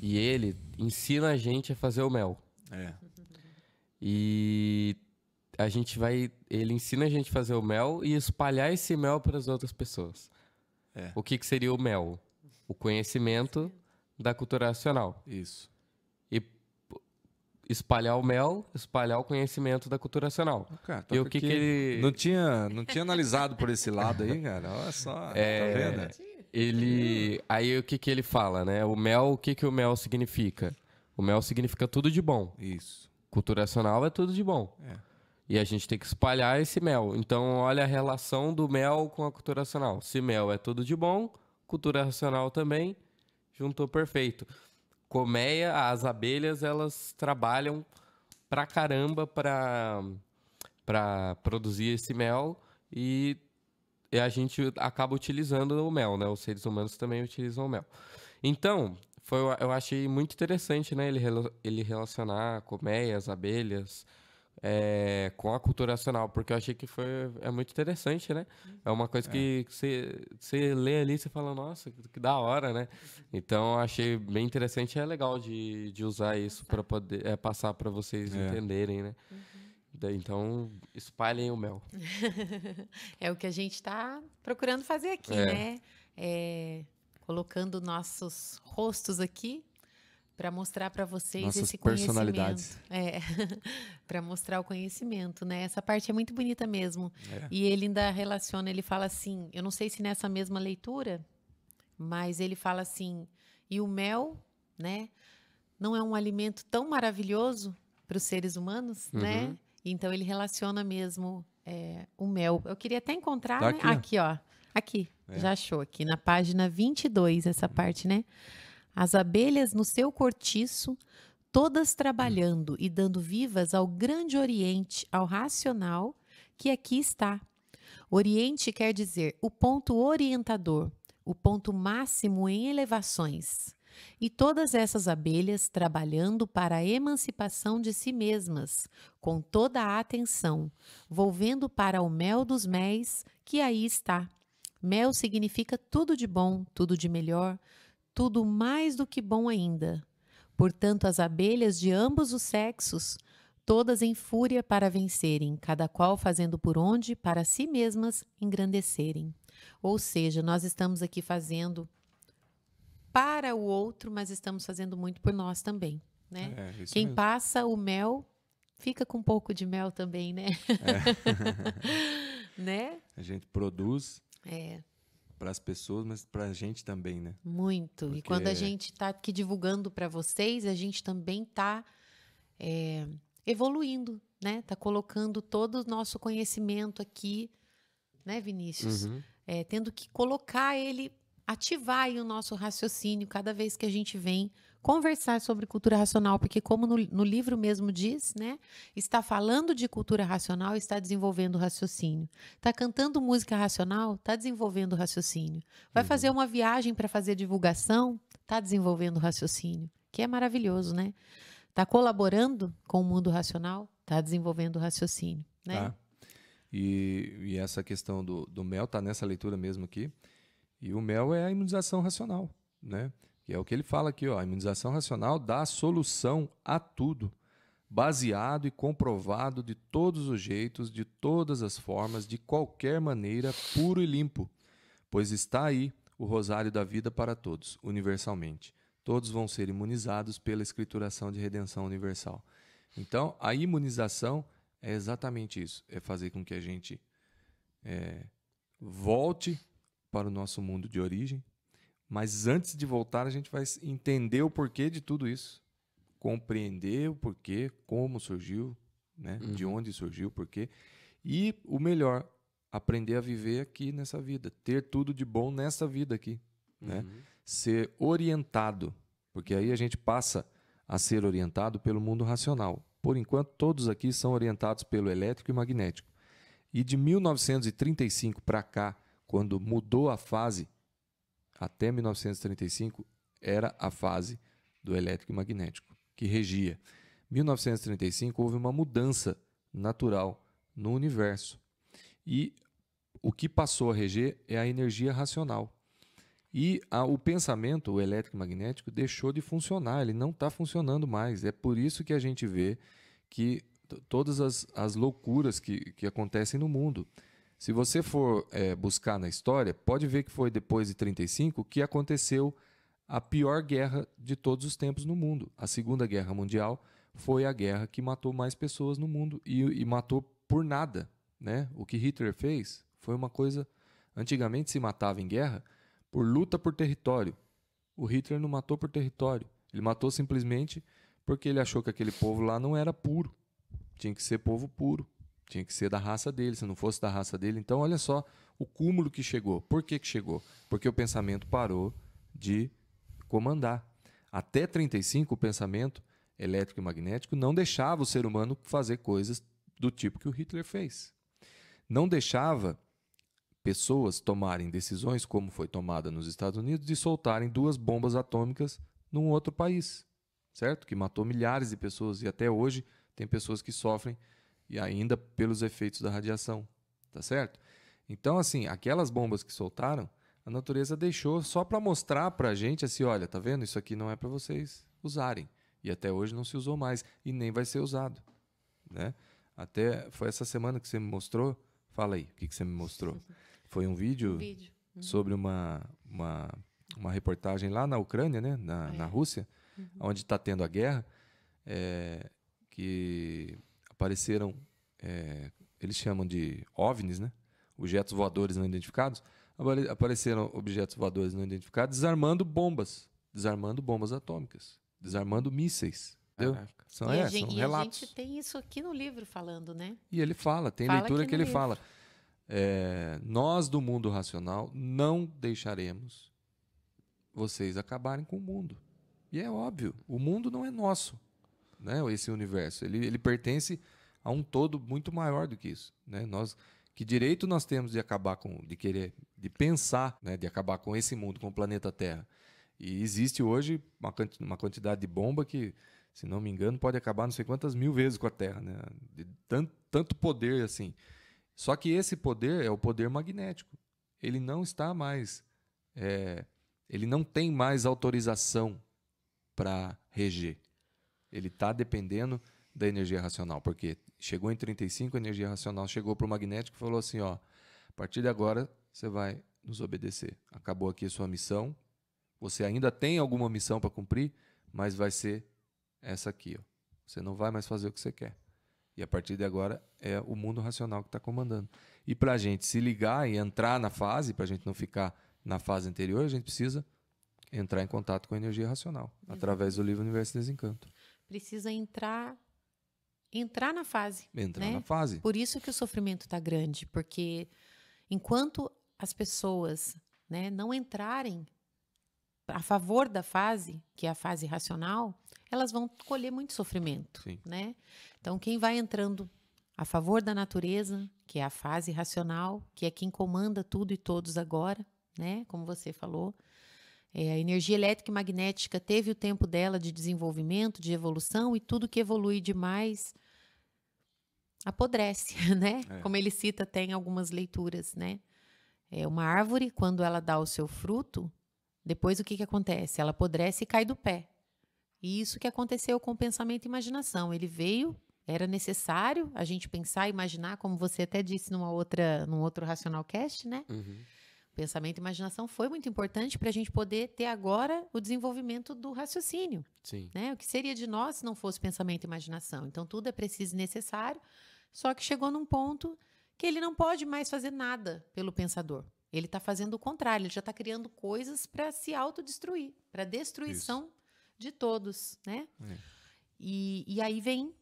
E ele ensina a gente a fazer o mel. É. E a gente vai. Ele ensina a gente a fazer o mel e espalhar esse mel para as outras pessoas. É. O que, que seria o mel? O conhecimento da cultura nacional. Isso. E espalhar o mel, espalhar o conhecimento da cultura nacional. Cara, e o que, que, ele. Não tinha, não tinha analisado por esse lado aí, cara. Olha só. Tá é... Tá vendo? Ele. Aí o que, que ele fala, né? O mel, o que, que o mel significa? O mel significa tudo de bom. Isso cultura nacional é tudo de bom. É. E a gente tem que espalhar esse mel. Então, olha a relação do mel com a cultura nacional. Se mel é tudo de bom, cultura nacional também, juntou perfeito. Colmeia, as abelhas, elas trabalham pra caramba pra, pra produzir esse mel e, e a gente acaba utilizando o mel, né? Os seres humanos também utilizam o mel. Então, foi, eu achei muito interessante, né? Ele, ele relacionar colmeias, abelhas é, com a cultura nacional, porque eu achei que foi é muito interessante, né? É uma coisa que é. você, você lê ali e você fala, nossa, que da hora, né? Então eu achei bem interessante e é legal de, de usar isso para poder é, passar para vocês é. entenderem, né? Uhum. Então, espalhem o mel. é o que a gente está procurando fazer aqui, é. né? É, colocando nossos rostos aqui para mostrar para vocês Nossas esse personalidades. conhecimento. É, para mostrar o conhecimento, né? Essa parte é muito bonita mesmo. É. E ele ainda relaciona, ele fala assim, eu não sei se nessa mesma leitura, mas ele fala assim, e o mel, né? Não é um alimento tão maravilhoso para os seres humanos, né? uhum. né? Então ele relaciona mesmo é, o mel. Eu queria até encontrar tá aqui, né? aqui, ó, aqui. É. Já achou aqui, na página 22, essa hum. parte, né? As abelhas no seu cortiço, todas trabalhando e dando vivas ao grande Oriente, ao racional, que aqui está. Oriente quer dizer o ponto orientador, o ponto máximo em elevações. E todas essas abelhas trabalhando para a emancipação de si mesmas, com toda a atenção, volvendo para o mel dos méis que aí está Mel significa tudo de bom, tudo de melhor, tudo mais do que bom ainda. Portanto, as abelhas de ambos os sexos, todas em fúria para vencerem, cada qual fazendo por onde para si mesmas engrandecerem. Ou seja, nós estamos aqui fazendo para o outro, mas estamos fazendo muito por nós também. Né? É, Quem mesmo. passa o mel fica com um pouco de mel também, né? É. né? A gente produz é. Para as pessoas, mas para a gente também, né? Muito. Porque... E quando a é- gente está aqui divulgando para vocês, a gente também está é, evoluindo, né? Tá colocando todo o nosso conhecimento aqui, né, Vinícius? Uhum. É, tendo que colocar ele, ativar o nosso raciocínio cada vez que a gente vem conversar sobre cultura racional, porque, como no, no livro mesmo diz, né, está falando de cultura racional, está desenvolvendo raciocínio. Está cantando música racional, está desenvolvendo raciocínio. Vai uhum. fazer uma viagem para fazer divulgação, está desenvolvendo raciocínio, que é maravilhoso, né? Está colaborando com o mundo racional, está desenvolvendo raciocínio, né? Tá. E, e, essa questão do, do mel está nessa leitura mesmo aqui. E o mel é a imunização racional, né? é o que ele fala aqui, ó, a imunização racional dá solução a tudo, baseado e comprovado de todos os jeitos, de todas as formas, de qualquer maneira, puro e limpo, pois está aí o rosário da vida para todos, universalmente. Todos vão ser imunizados pela escrituração de redenção universal. Então, a imunização é exatamente isso: é fazer com que a gente é, volte para o nosso mundo de origem, mas antes de voltar, a gente vai entender o porquê de tudo isso. Compreender o porquê, como surgiu, né? Uhum. de onde surgiu, porquê. E o melhor, aprender a viver aqui nessa vida, ter tudo de bom nessa vida aqui, né? uhum. né? Ser orientado, porque aí a gente passa a ser orientado pelo mundo racional. Por enquanto, todos aqui são orientados pelo elétrico e magnético. E de 1935 para cá, quando mudou a fase até 1935 era a fase do elétrico magnético que regia. 1935 houve uma mudança natural no universo e o que passou a reger é a energia racional. E a, o pensamento, o magnético deixou de funcionar, ele não está funcionando mais. É por isso que a gente vê que todas as, as loucuras que, que acontecem no mundo. Se você for é, buscar na história, pode ver que foi depois de 35 que aconteceu a pior guerra de todos os tempos no mundo. A Segunda Guerra Mundial foi a guerra que matou mais pessoas no mundo e, e matou por nada. Né? O que Hitler fez foi uma coisa. Antigamente se matava em guerra por luta por território. O Hitler não matou por território. Ele matou simplesmente porque ele achou que aquele povo lá não era puro. Tinha que ser povo puro. Tinha que ser da raça dele, se não fosse da raça dele. Então, olha só o cúmulo que chegou. Por que, que chegou? Porque o pensamento parou de comandar. Até 35, o pensamento elétrico e magnético não deixava o ser humano fazer coisas do tipo que o Hitler fez. Não deixava pessoas tomarem decisões, como foi tomada nos Estados Unidos, de soltarem duas bombas atômicas num outro país, certo? Que matou milhares de pessoas e até hoje tem pessoas que sofrem e ainda pelos efeitos da radiação, tá certo? Então, assim, aquelas bombas que soltaram, a natureza deixou só para mostrar para a gente assim, olha, tá vendo? Isso aqui não é para vocês usarem. E até hoje não se usou mais e nem vai ser usado, né? Até foi essa semana que você me mostrou. Fala aí, o que, que você me mostrou? Foi um vídeo, um vídeo. Uhum. sobre uma, uma, uma reportagem lá na Ucrânia, né? Na, é. na Rússia, uhum. onde está tendo a guerra, é, que apareceram, é, eles chamam de OVNIs, né? objetos voadores não identificados, apareceram objetos voadores não identificados desarmando bombas, desarmando bombas atômicas, desarmando mísseis. Entendeu? São, e é, a gente, são relatos. E a gente tem isso aqui no livro falando, né? E ele fala, tem fala leitura que ele livro. fala. É, nós do mundo racional não deixaremos vocês acabarem com o mundo. E é óbvio, o mundo não é nosso né, esse universo. Ele, ele pertence a um todo muito maior do que isso. Né? Nós, que direito nós temos de acabar com, de querer, de pensar, né, de acabar com esse mundo, com o planeta Terra? E existe hoje uma, uma quantidade de bomba que, se não me engano, pode acabar não sei quantas mil vezes com a Terra, né? De tanto, tanto poder assim. Só que esse poder é o poder magnético. Ele não está mais. É, ele não tem mais autorização para reger ele está dependendo da energia racional, porque chegou em 35, a energia racional chegou para o magnético e falou assim, ó, a partir de agora você vai nos obedecer. Acabou aqui a sua missão. Você ainda tem alguma missão para cumprir, mas vai ser essa aqui, ó. Você não vai mais fazer o que você quer. E a partir de agora é o mundo racional que está comandando. E para a gente se ligar e entrar na fase, para a gente não ficar na fase anterior, a gente precisa entrar em contato com a energia racional, através do livro Universo Desencanto precisa entrar entrar na fase. Entrar né? na fase. Por isso que o sofrimento está grande, porque enquanto as pessoas né, não entrarem a favor da fase, que é a fase racional, elas vão colher muito sofrimento. Sim. Né? Então, quem vai entrando a favor da natureza, que é a fase racional, que é quem comanda tudo e todos agora, né? como você falou, é, a energia elétrica e magnética teve o tempo dela de desenvolvimento, de evolução, e tudo que evolui demais apodrece, né? É. Como ele cita, até em algumas leituras, né? É, uma árvore, quando ela dá o seu fruto, depois o que, que acontece? Ela apodrece e cai do pé. E isso que aconteceu com o pensamento e imaginação. Ele veio, era necessário a gente pensar, imaginar, como você até disse numa outra, num outro Racional Cast, né? Uhum Pensamento e imaginação foi muito importante para a gente poder ter agora o desenvolvimento do raciocínio. Sim. Né? O que seria de nós se não fosse pensamento e imaginação? Então, tudo é preciso e necessário, só que chegou num ponto que ele não pode mais fazer nada pelo pensador. Ele está fazendo o contrário, ele já está criando coisas para se autodestruir, para destruição Isso. de todos. Né? É. E, e aí vem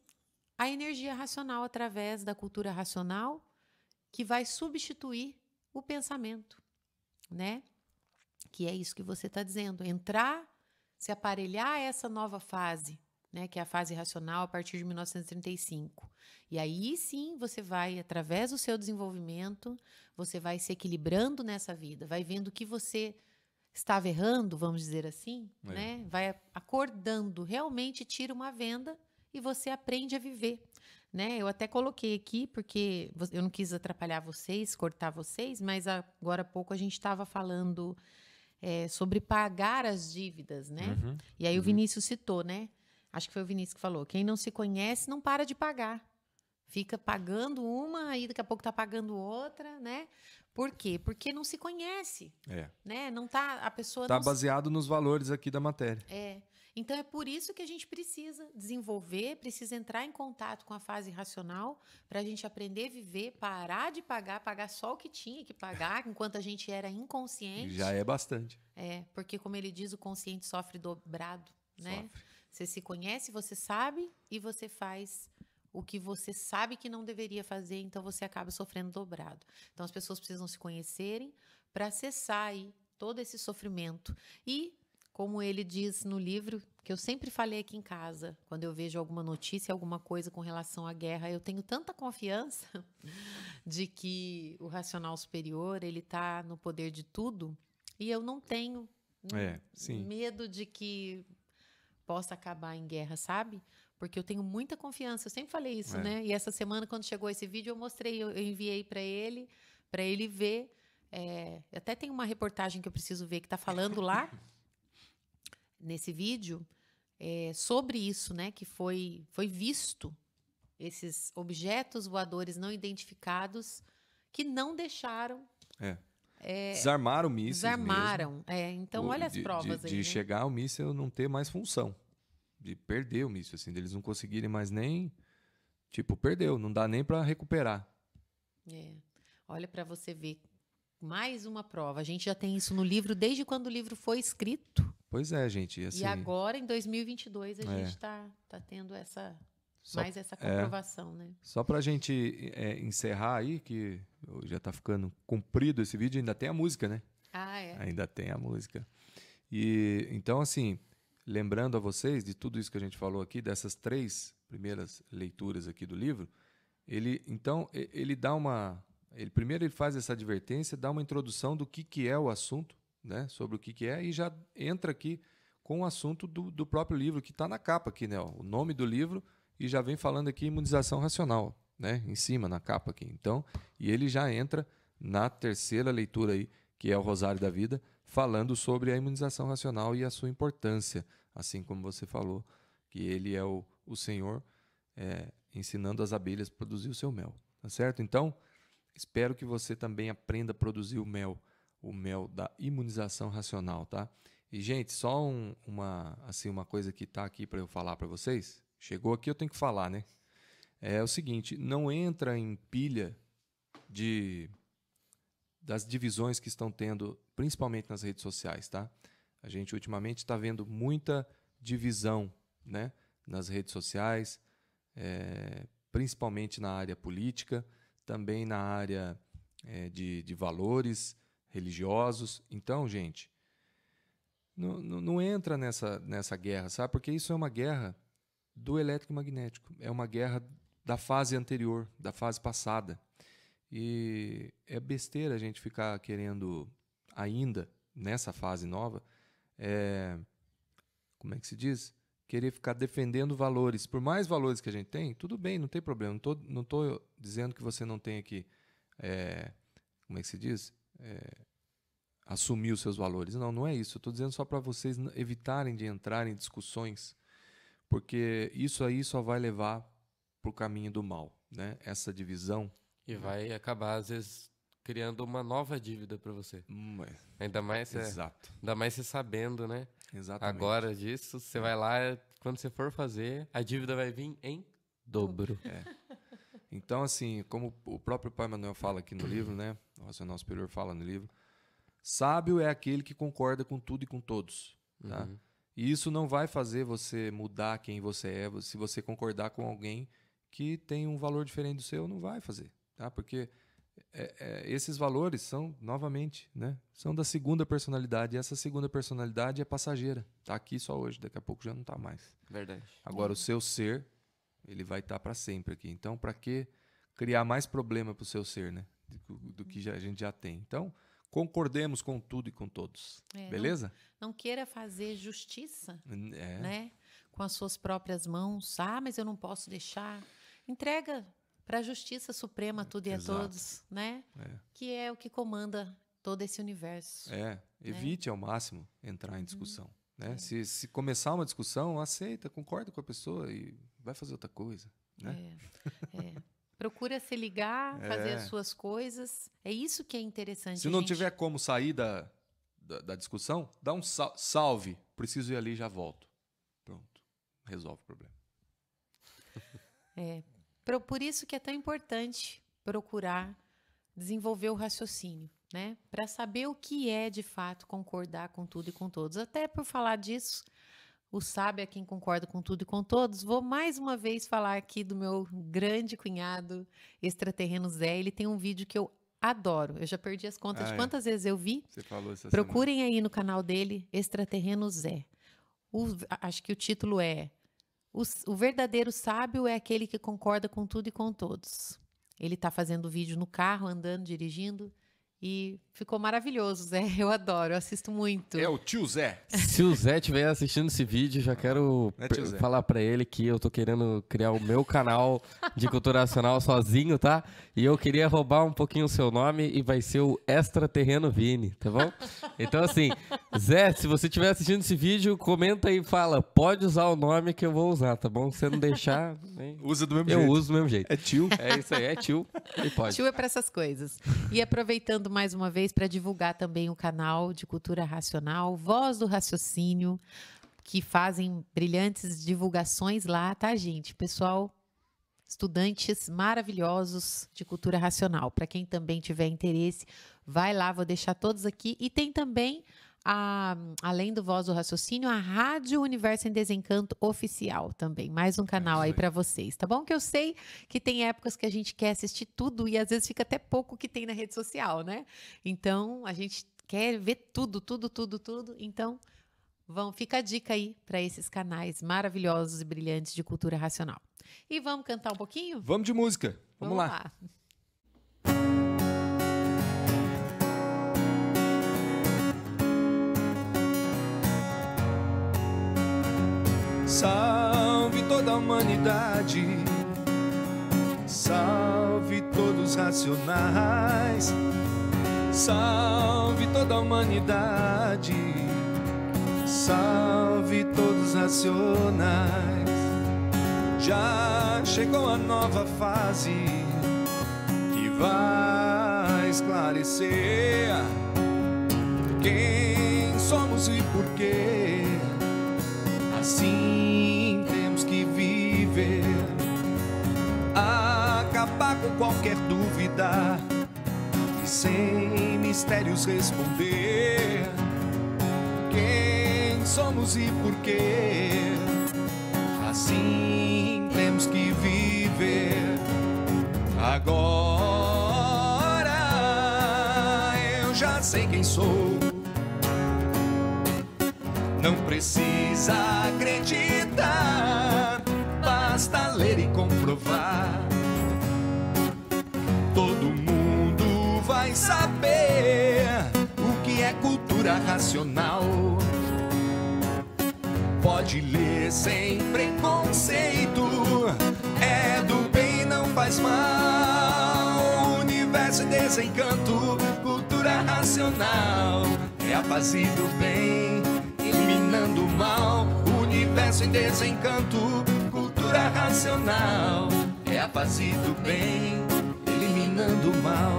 a energia racional através da cultura racional que vai substituir o pensamento né? Que é isso que você está dizendo, entrar, se aparelhar a essa nova fase, né, que é a fase racional a partir de 1935. E aí sim você vai, através do seu desenvolvimento, você vai se equilibrando nessa vida, vai vendo que você estava errando, vamos dizer assim, é. né? Vai acordando, realmente tira uma venda e você aprende a viver né? Eu até coloquei aqui porque eu não quis atrapalhar vocês, cortar vocês, mas agora há pouco a gente estava falando é, sobre pagar as dívidas, né? Uhum. E aí uhum. o Vinícius citou, né? Acho que foi o Vinícius que falou: quem não se conhece não para de pagar. Fica pagando uma e daqui a pouco tá pagando outra, né? Por quê? Porque não se conhece. É. Né? Não tá a pessoa Tá baseado se... nos valores aqui da matéria. É. Então é por isso que a gente precisa desenvolver, precisa entrar em contato com a fase racional para a gente aprender a viver, parar de pagar, pagar só o que tinha que pagar enquanto a gente era inconsciente. Já é bastante. É, porque como ele diz, o consciente sofre dobrado, né? Sofre. Você se conhece, você sabe e você faz o que você sabe que não deveria fazer, então você acaba sofrendo dobrado. Então as pessoas precisam se conhecerem para cessar aí todo esse sofrimento e como ele diz no livro, que eu sempre falei aqui em casa, quando eu vejo alguma notícia, alguma coisa com relação à guerra, eu tenho tanta confiança de que o racional superior ele está no poder de tudo e eu não tenho é, medo de que possa acabar em guerra, sabe? Porque eu tenho muita confiança. Eu sempre falei isso, é. né? E essa semana, quando chegou esse vídeo, eu mostrei, eu enviei para ele, para ele ver. É, até tem uma reportagem que eu preciso ver que está falando lá nesse vídeo é, sobre isso, né? Que foi, foi visto esses objetos voadores não identificados que não deixaram. É. É, desarmaram o míssil. Desarmaram. É, então, olha as de, provas de, aí. De né? chegar o míssil não ter mais função. De perder o míssil, assim, deles não conseguirem mais nem. Tipo, perdeu, não dá nem para recuperar. É. Olha para você ver. Mais uma prova. A gente já tem isso no livro desde quando o livro foi escrito. Pois é, gente. Assim, e agora, em 2022, a é. gente está tá tendo essa só, mais essa é. comprovação, é, né? Só para a gente é, encerrar aí, que já está ficando comprido esse vídeo, ainda tem a música, né? Ah, é. Ainda tem a música. E então, assim, lembrando a vocês de tudo isso que a gente falou aqui, dessas três primeiras leituras aqui do livro, ele então ele dá uma, ele primeiro ele faz essa advertência, dá uma introdução do que que é o assunto né, sobre o que, que é e já entra aqui com o assunto do, do próprio livro que está na capa aqui, né? Ó, o nome do livro e já vem falando aqui imunização racional, né? Em cima na capa aqui. Então, e ele já entra na terceira leitura aí que é o Rosário da Vida, falando sobre a imunização racional e a sua importância, assim como você falou que ele é o, o Senhor é, ensinando as abelhas a produzir o seu mel, tá certo? Então, espero que você também aprenda a produzir o mel o mel da imunização racional, tá? E gente, só um, uma assim uma coisa que tá aqui para eu falar para vocês. Chegou aqui, eu tenho que falar, né? É o seguinte, não entra em pilha de das divisões que estão tendo, principalmente nas redes sociais, tá? A gente ultimamente está vendo muita divisão, né? Nas redes sociais, é, principalmente na área política, também na área é, de, de valores, religiosos. Então, gente, não, não, não entra nessa, nessa guerra, sabe? Porque isso é uma guerra do eletromagnético, é uma guerra da fase anterior, da fase passada. E é besteira a gente ficar querendo ainda nessa fase nova, é, como é que se diz? Querer ficar defendendo valores. Por mais valores que a gente tem, tudo bem, não tem problema. Não estou não tô dizendo que você não tem aqui, é, como é que se diz? é, assumir os seus valores. Não, não é isso. Eu estou dizendo só para vocês evitarem de entrar em discussões, porque isso aí só vai levar para o caminho do mal, né? Essa divisão. E vai acabar, às vezes, criando uma nova dívida para você. Hum, é. ainda mais você, é Exato. ainda mais você sabendo, né? Exatamente. Agora disso, você vai lá, quando você for fazer, a dívida vai vir em dobro. É. Então, assim, como o próprio Pai Manuel fala aqui no livro, né? o Racional Superior fala no livro. Sábio é aquele que concorda com tudo e com todos. Tá? Uhum. E isso não vai fazer você mudar quem você é. Se você concordar com alguém que tem um valor diferente do seu, não vai fazer. Tá? Porque é, é, esses valores são, novamente, né? são da segunda personalidade. E essa segunda personalidade é passageira. Está aqui só hoje, daqui a pouco já não está mais. Verdade. Agora, o seu ser, ele vai estar tá para sempre aqui. Então, para que criar mais problema para o seu ser? Né? do que já, a gente já tem. Então, concordemos com tudo e com todos. É, beleza? Não, não, queira fazer justiça, é. né? Com as suas próprias mãos. Ah, mas eu não posso deixar. Entrega para a justiça suprema tudo e Exato. a todos, né? É. Que é o que comanda todo esse universo. É, né. evite né? ao máximo entrar em uhum. discussão. Hum. Né? É. Se, se, começar uma discussão, aceita, concorda com a pessoa e vai fazer outra coisa. Né? É, é. Procura se ligar, é. fazer as é. suas coisas. É isso que é interessante. Se não gente... tiver como sair da, da, da, discussão, dá um sal, salve. Preciso ir ali, já volto. Pronto. Resolve o problema. É. Por isso que é tão importante procurar desenvolver o raciocínio, né? Para saber o que é de fato concordar com tudo e com todos. Até por falar disso, o sábio é quem concorda com tudo e com todos. Vou mais uma vez falar aqui do meu grande cunhado extraterreno Zé. Ele tem um vídeo que eu adoro. Eu já perdi as contas de ah, é? quantas vezes eu vi. Você falou essa Procurem semana. aí no canal dele, Extraterreno Zé. O, acho que o título é o, o, verdadeiro sábio é aquele que concorda com tudo e com todos. Ele está fazendo vídeo no carro, andando, dirigindo. E ficou maravilhoso, Zé. Eu adoro, eu assisto muito. É o tio Zé. Se o Zé estiver assistindo esse vídeo, já quero é falar para ele que eu tô querendo criar o meu canal de cultura nacional sozinho, tá? E eu queria roubar um pouquinho o seu nome e vai ser o Extraterreno Vini, tá bom? Então, assim, Zé, se você estiver assistindo esse vídeo, comenta e fala. Pode usar o nome que eu vou usar, tá bom? Se você não deixar. Hein? Né? Usa do mesmo eu jeito. Eu uso do mesmo jeito. É tio. É isso aí, é tio. E pode. Tio é para essas coisas. E aproveitando mais uma vez para divulgar também o canal de Cultura Racional, Voz do Raciocínio, que fazem brilhantes divulgações lá, tá, gente? Pessoal, estudantes maravilhosos de cultura racional. Para quem também tiver interesse, vai lá, vou deixar todos aqui. E tem também a, além do Voz do Raciocínio, a Rádio Universo em Desencanto Oficial também. Mais um canal é aí para vocês, tá bom? Que eu sei que tem épocas que a gente quer assistir tudo e às vezes fica até pouco que tem na rede social, né? Então, a gente quer ver tudo, tudo, tudo, tudo. Então, vão, fica a dica aí para esses canais maravilhosos e brilhantes de cultura racional. E vamos cantar um pouquinho? Vamos de música. Vamos, vamos lá. lá. Salve toda a humanidade, salve todos racionais, salve toda a humanidade, salve todos racionais. Já chegou a nova fase que vai esclarecer quem somos e porquê assim temos que viver. Acabar com qualquer dúvida e sem mistérios responder. Quem somos e por quê? Assim temos que viver. Agora eu já sei quem sou. precisa acreditar, basta ler e comprovar. Todo mundo vai saber o que é cultura racional. Pode ler sem preconceito, é do bem, não faz mal. Universo e desencanto, cultura racional, é a base do bem mal, universo em desencanto, cultura racional, é a fase do bem, eliminando o mal.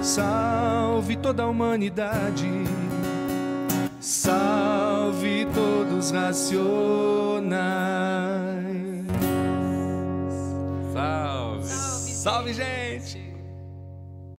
Salve toda a humanidade, salve todos racionais. Salve, salve, salve gente!